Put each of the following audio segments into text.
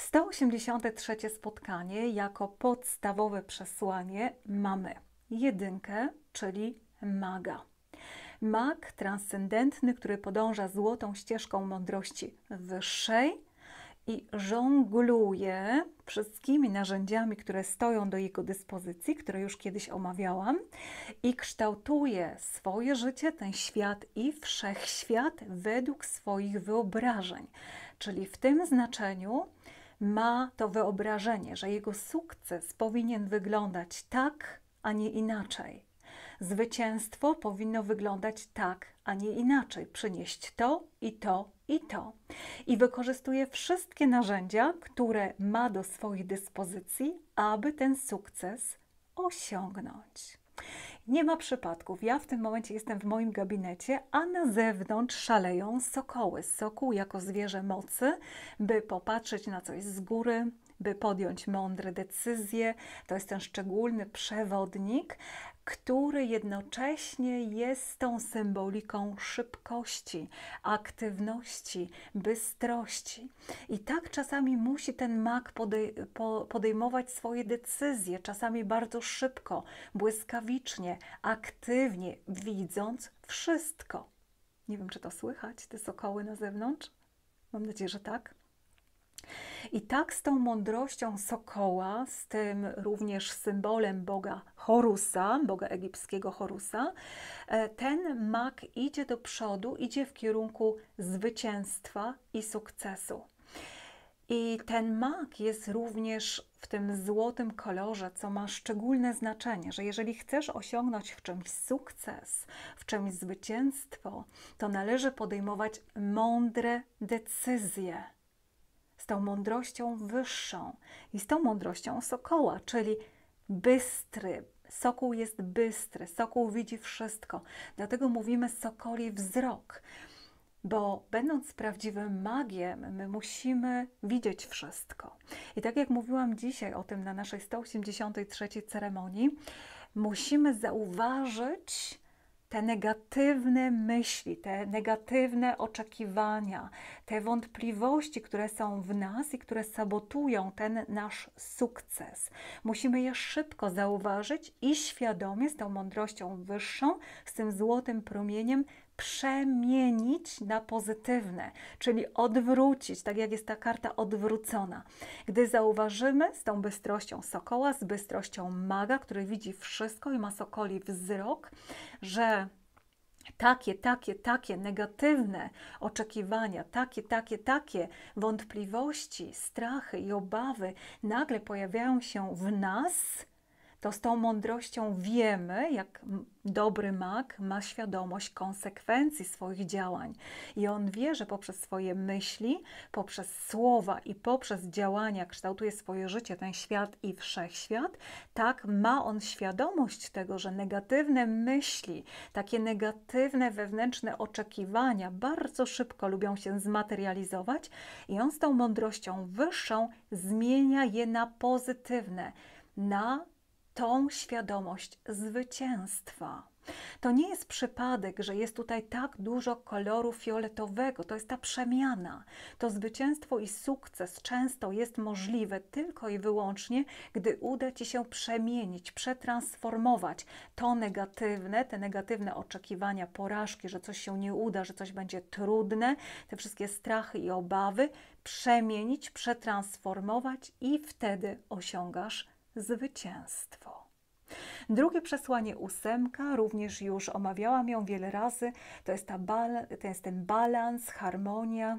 183 spotkanie jako podstawowe przesłanie mamy jedynkę, czyli maga. Mag transcendentny, który podąża złotą ścieżką mądrości wyższej i żongluje wszystkimi narzędziami, które stoją do jego dyspozycji, które już kiedyś omawiałam, i kształtuje swoje życie, ten świat i wszechświat według swoich wyobrażeń. Czyli w tym znaczeniu ma to wyobrażenie, że jego sukces powinien wyglądać tak, a nie inaczej. Zwycięstwo powinno wyglądać tak, a nie inaczej, przynieść to i to i to. I wykorzystuje wszystkie narzędzia, które ma do swojej dyspozycji, aby ten sukces osiągnąć. Nie ma przypadków. Ja w tym momencie jestem w moim gabinecie, a na zewnątrz szaleją sokoły. Sokół jako zwierzę mocy, by popatrzeć na coś z góry, by podjąć mądre decyzje. To jest ten szczególny przewodnik, który jednocześnie jest tą symboliką szybkości, aktywności, bystrości. I tak czasami musi ten mak podej podejmować swoje decyzje, czasami bardzo szybko, błyskawicznie, aktywnie, widząc wszystko. Nie wiem, czy to słychać, te sokoły na zewnątrz. Mam nadzieję, że tak. I tak z tą mądrością sokoła, z tym również symbolem boga Horusa, boga egipskiego Horusa, e, ten mak idzie do przodu, idzie w kierunku zwycięstwa i sukcesu. I ten mak jest również w tym złotym kolorze, co ma szczególne znaczenie, że jeżeli chcesz osiągnąć w czymś sukces, w czymś zwycięstwo, to należy podejmować mądre decyzje tą mądrością wyższą i z tą mądrością sokoła, czyli bystry. Sokół jest bystry, sokół widzi wszystko, dlatego mówimy sokoli wzrok, bo będąc prawdziwym magiem, my musimy widzieć wszystko. I tak jak mówiłam dzisiaj o tym na naszej 183 ceremonii, musimy zauważyć, te negatywne myśli, te negatywne oczekiwania, te wątpliwości, które są w nas i które sabotują ten nasz sukces. Musimy je szybko zauważyć i świadomie z tą mądrością wyższą, z tym złotym promieniem przemienić na pozytywne, czyli odwrócić, tak jak jest ta karta odwrócona. Gdy zauważymy z tą bystrością sokoła, z bystrością maga, który widzi wszystko i ma sokoli wzrok, że takie, takie, takie negatywne oczekiwania, takie, takie, takie wątpliwości, strachy i obawy nagle pojawiają się w nas, to z tą mądrością wiemy, jak dobry mak ma świadomość konsekwencji swoich działań. I on wie, że poprzez swoje myśli, poprzez słowa i poprzez działania kształtuje swoje życie, ten świat i wszechświat. Tak, ma on świadomość tego, że negatywne myśli, takie negatywne wewnętrzne oczekiwania bardzo szybko lubią się zmaterializować, i on z tą mądrością wyższą zmienia je na pozytywne, na tą świadomość zwycięstwa. To nie jest przypadek, że jest tutaj tak dużo koloru fioletowego, to jest ta przemiana. To zwycięstwo i sukces często jest możliwe tylko i wyłącznie, gdy uda ci się przemienić, przetransformować to negatywne, te negatywne oczekiwania, porażki, że coś się nie uda, że coś będzie trudne, te wszystkie strachy i obawy, przemienić, przetransformować i wtedy osiągasz zwycięstwo. Drugie przesłanie ósemka, również już omawiałam ją wiele razy, to jest, ta bal, to jest ten balans, harmonia.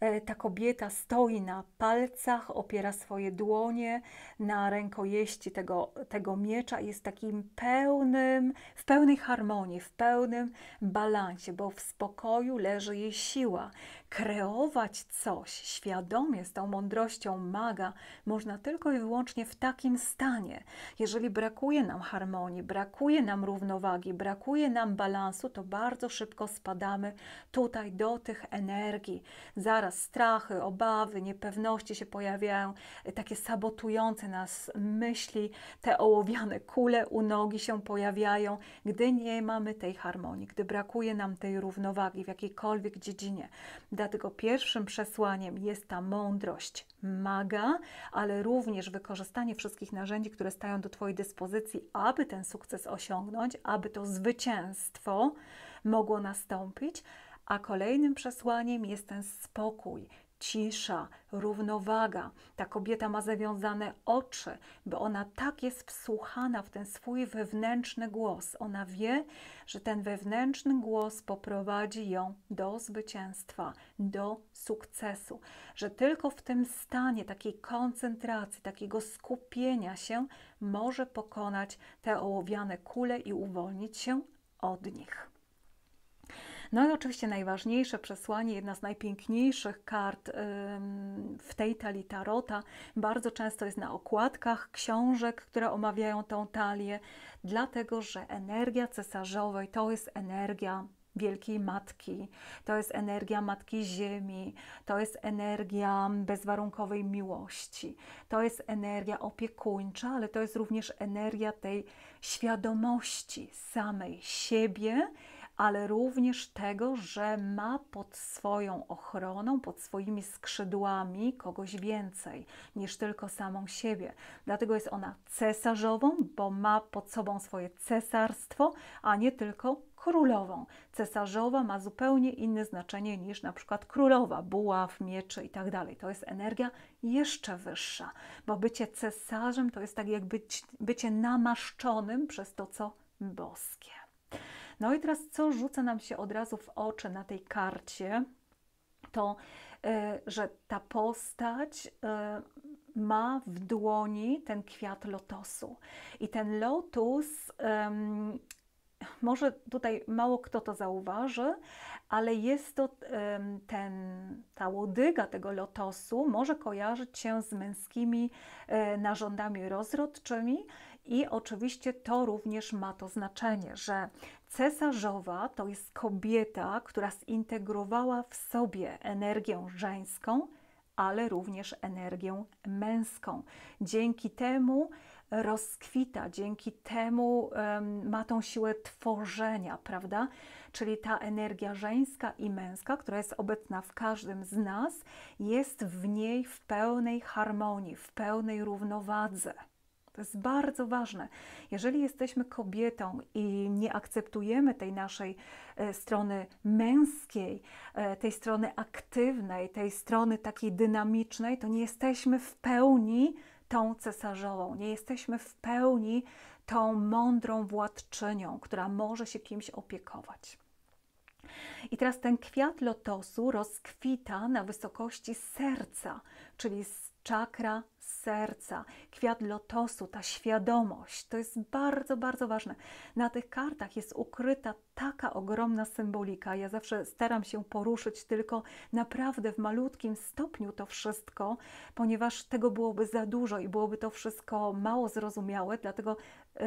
E, ta kobieta stoi na palcach, opiera swoje dłonie na rękojeści tego, tego miecza i jest takim pełnym, w pełnej harmonii, w pełnym balansie, bo w spokoju leży jej siła kreować coś świadomie z tą mądrością maga można tylko i wyłącznie w takim stanie. Jeżeli brakuje nam harmonii, brakuje nam równowagi, brakuje nam balansu, to bardzo szybko spadamy tutaj do tych energii. Zaraz strachy, obawy, niepewności się pojawiają, takie sabotujące nas myśli, te ołowiane kule u nogi się pojawiają, gdy nie mamy tej harmonii, gdy brakuje nam tej równowagi w jakiejkolwiek dziedzinie. Dlatego pierwszym przesłaniem jest ta mądrość maga, ale również wykorzystanie wszystkich narzędzi, które stają do Twojej dyspozycji, aby ten sukces osiągnąć, aby to zwycięstwo mogło nastąpić. A kolejnym przesłaniem jest ten spokój, cisza, równowaga. Ta kobieta ma zawiązane oczy, bo ona tak jest wsłuchana w ten swój wewnętrzny głos. Ona wie, że ten wewnętrzny głos poprowadzi ją do zwycięstwa, do sukcesu, że tylko w tym stanie takiej koncentracji, takiego skupienia się może pokonać te ołowiane kule i uwolnić się od nich. No i oczywiście najważniejsze przesłanie, jedna z najpiękniejszych kart w tej talii tarota, bardzo często jest na okładkach książek, które omawiają tą talię, dlatego że energia cesarzowej to jest energia Wielkiej Matki, to jest energia Matki Ziemi, to jest energia bezwarunkowej miłości, to jest energia opiekuńcza, ale to jest również energia tej świadomości samej siebie ale również tego, że ma pod swoją ochroną, pod swoimi skrzydłami kogoś więcej niż tylko samą siebie. Dlatego jest ona cesarzową, bo ma pod sobą swoje cesarstwo, a nie tylko królową. Cesarzowa ma zupełnie inne znaczenie niż na przykład królowa, buław, mieczy i tak dalej. To jest energia jeszcze wyższa, bo bycie cesarzem to jest tak jak być, bycie namaszczonym przez to, co boskie. No i teraz co rzuca nam się od razu w oczy na tej karcie, to e, że ta postać e, ma w dłoni ten kwiat lotosu. I ten lotus może tutaj mało kto to zauważy, ale jest to ten, ta łodyga tego lotosu może kojarzyć się z męskimi e, narządami rozrodczymi i oczywiście to również ma to znaczenie, że cesarzowa to jest kobieta, która zintegrowała w sobie energię żeńską, ale również energię męską. Dzięki temu rozkwita, dzięki temu um, ma tą siłę tworzenia, prawda? Czyli ta energia żeńska i męska, która jest obecna w każdym z nas, jest w niej w pełnej harmonii, w pełnej równowadze. To jest bardzo ważne. Jeżeli jesteśmy kobietą i nie akceptujemy tej naszej e, strony męskiej, e, tej strony aktywnej, tej strony takiej dynamicznej, to nie jesteśmy w pełni tą cesarzową, nie jesteśmy w pełni tą mądrą władczynią, która może się kimś opiekować. I teraz ten kwiat lotosu rozkwita na wysokości serca, czyli czakra serca, kwiat lotosu, ta świadomość. To jest bardzo, bardzo ważne. Na tych kartach jest ukryta taka ogromna symbolika. Ja zawsze staram się poruszyć tylko naprawdę w malutkim stopniu to wszystko, ponieważ tego byłoby za dużo i byłoby to wszystko mało zrozumiałe. Dlatego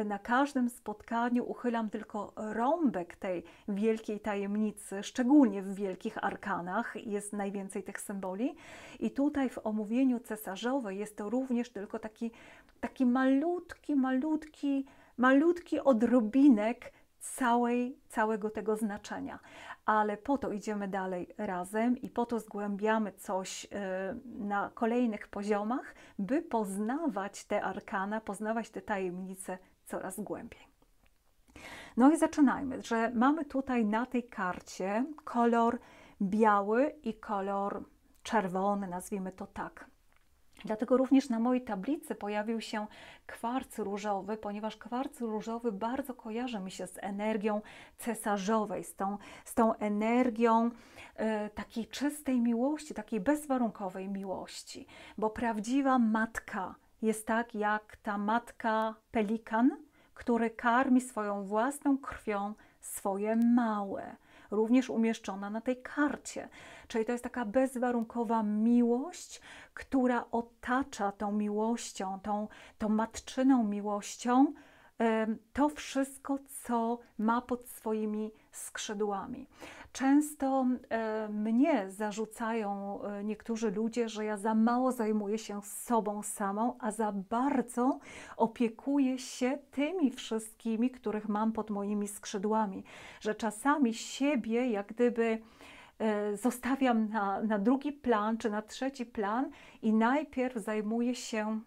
na każdym spotkaniu uchylam tylko rąbek tej wielkiej tajemnicy, szczególnie w wielkich arkanach jest najwięcej tych symboli. I tutaj w omówieniu cesarzowej jest to również tylko taki, taki malutki, malutki, malutki odrobinek całej, całego tego znaczenia. Ale po to idziemy dalej razem i po to zgłębiamy coś y, na kolejnych poziomach, by poznawać te arkana, poznawać te tajemnice coraz głębiej. No i zaczynajmy, że mamy tutaj na tej karcie kolor biały i kolor czerwony, nazwijmy to tak. Dlatego również na mojej tablicy pojawił się kwarc różowy, ponieważ kwarc różowy bardzo kojarzy mi się z energią cesarzowej, z tą, z tą energią y, takiej czystej miłości, takiej bezwarunkowej miłości, bo prawdziwa matka jest tak jak ta matka pelikan, który karmi swoją własną krwią swoje małe, również umieszczona na tej karcie. Czyli to jest taka bezwarunkowa miłość, która otacza tą miłością, tą, tą matczyną miłością to wszystko, co ma pod swoimi skrzydłami. Często e, mnie zarzucają e, niektórzy ludzie, że ja za mało zajmuję się sobą samą, a za bardzo opiekuję się tymi wszystkimi, których mam pod moimi skrzydłami. Że czasami siebie jak gdyby e, zostawiam na, na drugi plan czy na trzeci plan i najpierw zajmuję się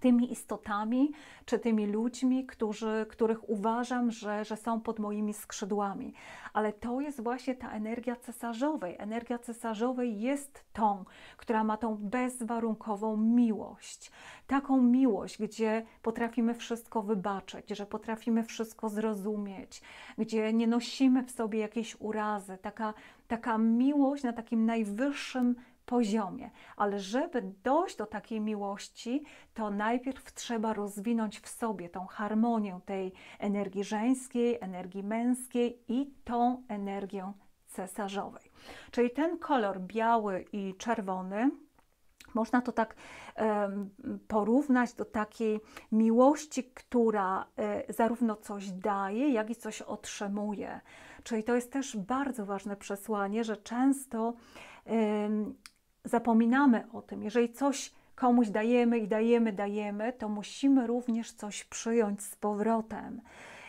tymi istotami czy tymi ludźmi, którzy, których uważam, że, że są pod moimi skrzydłami. Ale to jest właśnie ta energia cesarzowej. Energia cesarzowej jest tą, która ma tą bezwarunkową miłość. Taką miłość, gdzie potrafimy wszystko wybaczyć, że potrafimy wszystko zrozumieć, gdzie nie nosimy w sobie jakiejś urazy. Taka, taka miłość na takim najwyższym poziomie. Ale żeby dojść do takiej miłości, to najpierw trzeba rozwinąć w sobie tą harmonię tej energii żeńskiej, energii męskiej i tą energię cesarzowej. Czyli ten kolor biały i czerwony. Można to tak porównać do takiej miłości, która e, zarówno coś daje, jak i coś otrzymuje. Czyli to jest też bardzo ważne przesłanie, że często zapominamy o tym. Jeżeli coś komuś dajemy i dajemy, dajemy, to musimy również coś przyjąć z powrotem.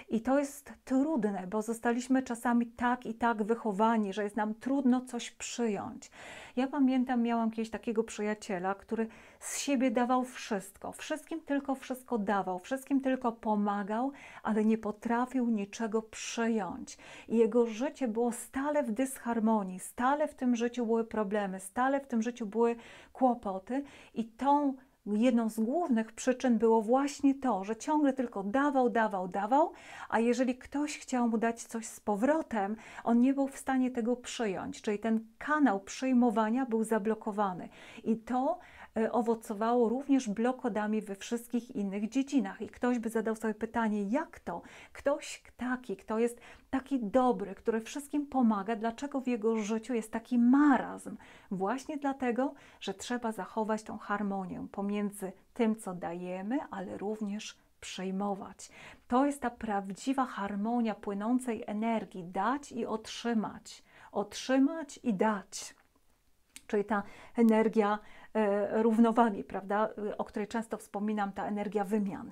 I to jest trudne, bo zostaliśmy czasami tak i tak wychowani, że jest nam trudno coś przyjąć. Ja pamiętam, miałam kiedyś takiego przyjaciela, który z siebie dawał wszystko. Wszystkim tylko wszystko dawał, wszystkim tylko pomagał, ale nie potrafił niczego przyjąć. I jego życie było stale w dysharmonii, stale w tym życiu były problemy, stale w tym życiu były kłopoty i tą jedną z głównych przyczyn było właśnie to, że ciągle tylko dawał, dawał, dawał, a jeżeli ktoś chciał mu dać coś z powrotem, on nie był w stanie tego przyjąć, czyli ten kanał przyjmowania był zablokowany. I to E, owocowało również blokodami we wszystkich innych dziedzinach. I ktoś by zadał sobie pytanie, jak to? Ktoś taki, kto jest taki dobry, który wszystkim pomaga, dlaczego w jego życiu jest taki marazm? Właśnie dlatego, że trzeba zachować tą harmonię pomiędzy tym, co dajemy, ale również przyjmować. To jest ta prawdziwa harmonia płynącej energii dać i otrzymać, otrzymać i dać. Czyli ta energia E, równowagi, prawda, e, o której często wspominam, ta energia wymiany.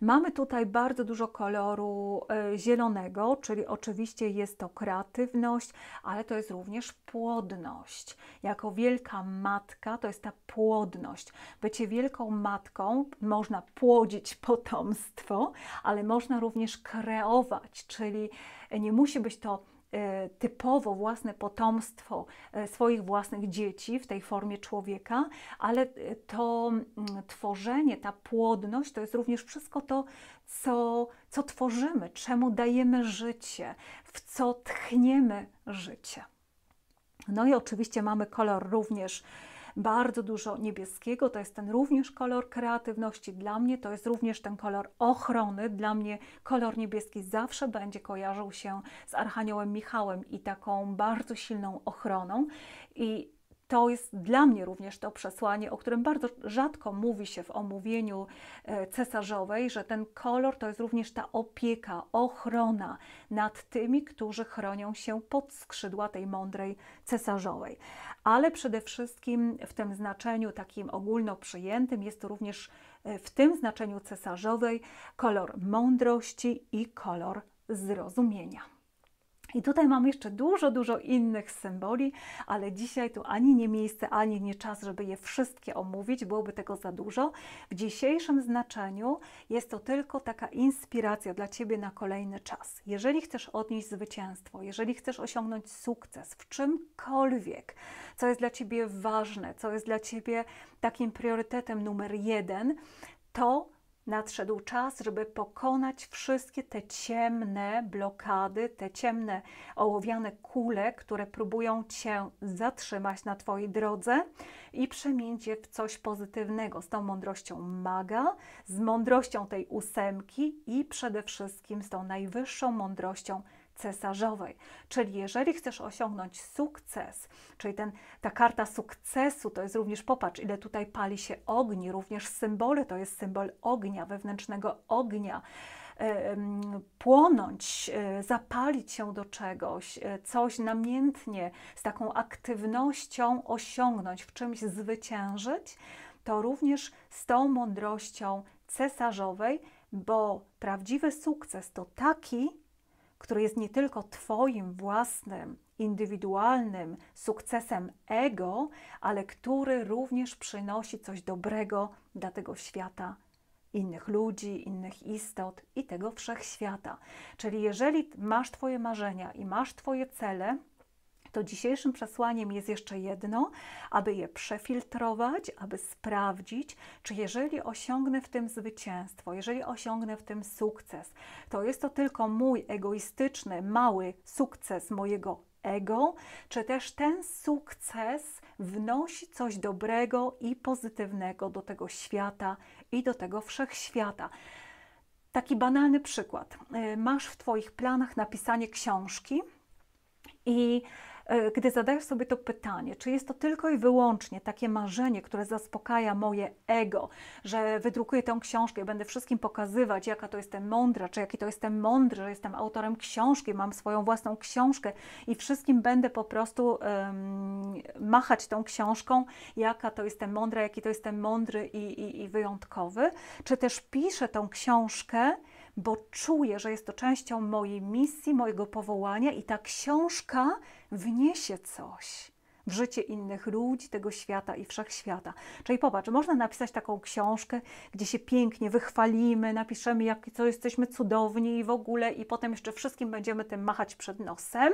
Mamy tutaj bardzo dużo koloru e, zielonego, czyli oczywiście jest to kreatywność, ale to jest również płodność. Jako wielka matka to jest ta płodność. Bycie wielką matką można płodzić potomstwo, ale można również kreować, czyli nie musi być to E, typowo własne potomstwo e, swoich własnych dzieci w tej formie człowieka, ale e, to mm, tworzenie, ta płodność to jest również wszystko to, co, co tworzymy, czemu dajemy życie, w co tchniemy życie. No i oczywiście mamy kolor również bardzo dużo niebieskiego, to jest ten również kolor kreatywności dla mnie, to jest również ten kolor ochrony. Dla mnie kolor niebieski zawsze będzie kojarzył się z Archaniołem Michałem i taką bardzo silną ochroną. I to jest dla mnie również to przesłanie, o którym bardzo rzadko mówi się w omówieniu e, cesarzowej, że ten kolor to jest również ta opieka, ochrona nad tymi, którzy chronią się pod skrzydła tej mądrej cesarzowej. Ale przede wszystkim w tym znaczeniu takim ogólnoprzyjętym jest to również e, w tym znaczeniu cesarzowej kolor mądrości i kolor zrozumienia. I tutaj mam jeszcze dużo, dużo innych symboli, ale dzisiaj tu ani nie miejsce, ani nie czas, żeby je wszystkie omówić, byłoby tego za dużo. W dzisiejszym znaczeniu jest to tylko taka inspiracja dla Ciebie na kolejny czas. Jeżeli chcesz odnieść zwycięstwo, jeżeli chcesz osiągnąć sukces w czymkolwiek, co jest dla Ciebie ważne, co jest dla Ciebie takim priorytetem numer jeden, to Nadszedł czas, żeby pokonać wszystkie te ciemne blokady, te ciemne ołowiane kule, które próbują cię zatrzymać na twojej drodze i przemienić je w coś pozytywnego z tą mądrością maga, z mądrością tej ósemki i przede wszystkim z tą najwyższą mądrością cesarzowej. Czyli jeżeli chcesz osiągnąć sukces, czyli ten, ta karta sukcesu, to jest również, popatrz, ile tutaj pali się ogni, również symbole, to jest symbol ognia, wewnętrznego ognia płonąć, e, zapalić się do czegoś, e, coś namiętnie, z taką aktywnością osiągnąć, w czymś zwyciężyć, to również z tą mądrością cesarzowej, bo prawdziwy sukces to taki, które jest nie tylko Twoim własnym, indywidualnym sukcesem ego, ale który również przynosi coś dobrego dla tego świata, innych ludzi, innych istot i tego wszechświata. Czyli jeżeli masz Twoje marzenia i masz Twoje cele, to dzisiejszym przesłaniem jest jeszcze jedno, aby je przefiltrować, aby sprawdzić, czy jeżeli osiągnę w tym zwycięstwo, jeżeli osiągnę w tym sukces, to jest to tylko mój egoistyczny, mały sukces mojego ego, czy też ten sukces wnosi coś dobrego i pozytywnego do tego świata i do tego wszechświata. Taki banalny przykład. Y, masz w Twoich planach napisanie książki i E, gdy zadajesz sobie to pytanie, czy jest to tylko i wyłącznie takie marzenie, które zaspokaja moje ego, że wydrukuję tę książkę i będę wszystkim pokazywać, jaka to jestem mądra, czy jaki to jestem mądry, że jestem autorem książki, mam swoją własną książkę i wszystkim będę po prostu um, machać tą książką, jaka to jestem mądra, jaki to jestem mądry i, i, i wyjątkowy, czy też piszę tą książkę, bo czuję, że jest to częścią mojej misji, mojego powołania i ta książka wniesie coś w życie innych ludzi, tego świata i wszechświata. Czyli popatrz, można napisać taką książkę, gdzie się pięknie wychwalimy, napiszemy, jak co jesteśmy cudowni i w ogóle, i potem jeszcze wszystkim będziemy tym machać przed nosem,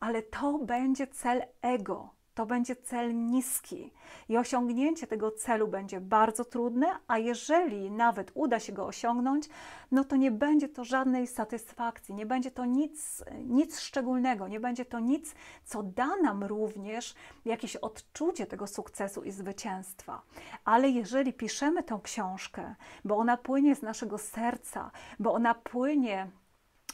ale to będzie cel ego to będzie cel niski i osiągnięcie tego celu będzie bardzo trudne, a jeżeli nawet uda się go osiągnąć, no to nie będzie to żadnej satysfakcji, nie będzie to nic, nic szczególnego, nie będzie to nic, co da nam również jakieś odczucie tego sukcesu i zwycięstwa. Ale jeżeli piszemy tą książkę, bo ona płynie z naszego serca, bo ona płynie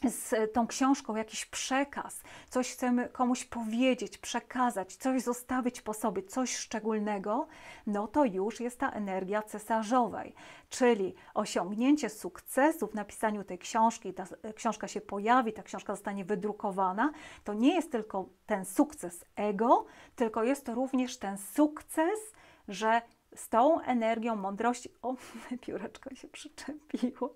z tą książką jakiś przekaz, coś chcemy komuś powiedzieć, przekazać, coś zostawić po sobie, coś szczególnego, no to już jest ta energia cesarzowej. Czyli osiągnięcie sukcesu w napisaniu tej książki, ta książka się pojawi, ta książka zostanie wydrukowana, to nie jest tylko ten sukces ego, tylko jest to również ten sukces, że z tą energią mądrości. O, pióreczko się przyczepiło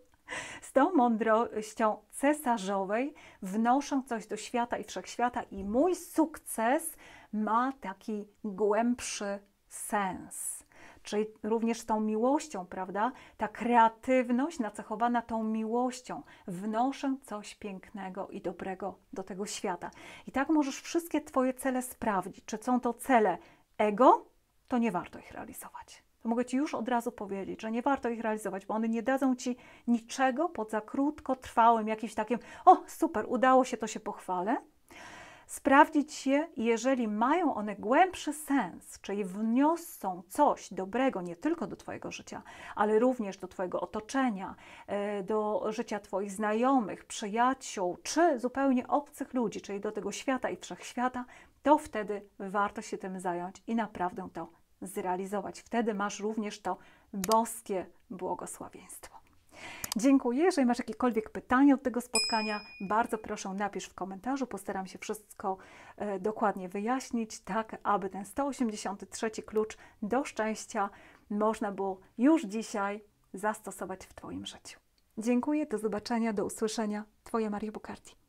z tą mądrością cesarzowej wnoszę coś do świata i wszechświata, i mój sukces ma taki głębszy sens. Czyli również tą miłością, prawda? Ta kreatywność nacechowana tą miłością. Wnoszę coś pięknego i dobrego do tego świata. I tak możesz wszystkie Twoje cele sprawdzić. Czy są to cele ego, to nie warto ich realizować to mogę Ci już od razu powiedzieć, że nie warto ich realizować, bo one nie dadzą Ci niczego poza krótkotrwałym jakimś takim, o super, udało się, to się pochwalę. Sprawdzić je, jeżeli mają one głębszy sens, czyli wniosą coś dobrego nie tylko do Twojego życia, ale również do Twojego otoczenia, e, do życia Twoich znajomych, przyjaciół, czy zupełnie obcych ludzi, czyli do tego świata i wszechświata, to wtedy warto się tym zająć i naprawdę to zrealizować. Wtedy masz również to boskie błogosławieństwo. Dziękuję. Jeżeli masz jakiekolwiek pytania od tego spotkania, bardzo proszę, napisz w komentarzu. Postaram się wszystko e, dokładnie wyjaśnić, tak aby ten 183 klucz do szczęścia można było już dzisiaj zastosować w Twoim życiu. Dziękuję, do zobaczenia, do usłyszenia. Twoja Maria Bukarti.